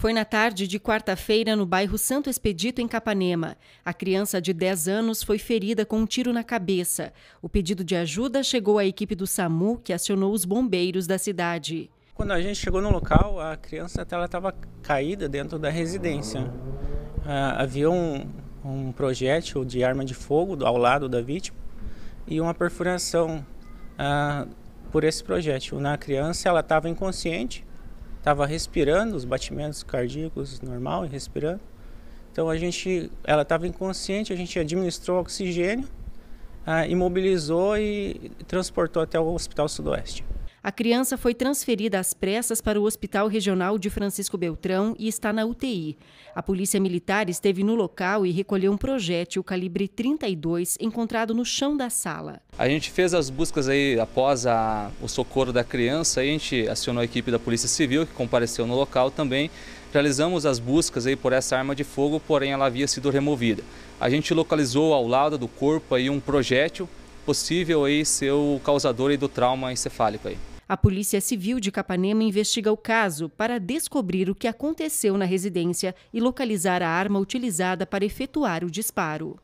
Foi na tarde de quarta-feira no bairro Santo Expedito, em Capanema. A criança de 10 anos foi ferida com um tiro na cabeça. O pedido de ajuda chegou à equipe do SAMU, que acionou os bombeiros da cidade. Quando a gente chegou no local, a criança estava caída dentro da residência. Ah, havia um, um projétil de arma de fogo ao lado da vítima e uma perfuração ah, por esse projétil. Na criança, ela estava inconsciente estava respirando, os batimentos cardíacos normal e respirando. Então a gente, ela estava inconsciente, a gente administrou oxigênio, ah, imobilizou e transportou até o Hospital Sudoeste. A criança foi transferida às pressas para o Hospital Regional de Francisco Beltrão e está na UTI. A Polícia Militar esteve no local e recolheu um projétil calibre 32 encontrado no chão da sala. A gente fez as buscas aí após a, o socorro da criança, a gente acionou a equipe da Polícia Civil que compareceu no local também. Realizamos as buscas aí por essa arma de fogo, porém ela havia sido removida. A gente localizou ao lado do corpo aí um projétil possível aí ser o causador do trauma encefálico. Aí. A Polícia Civil de Capanema investiga o caso para descobrir o que aconteceu na residência e localizar a arma utilizada para efetuar o disparo.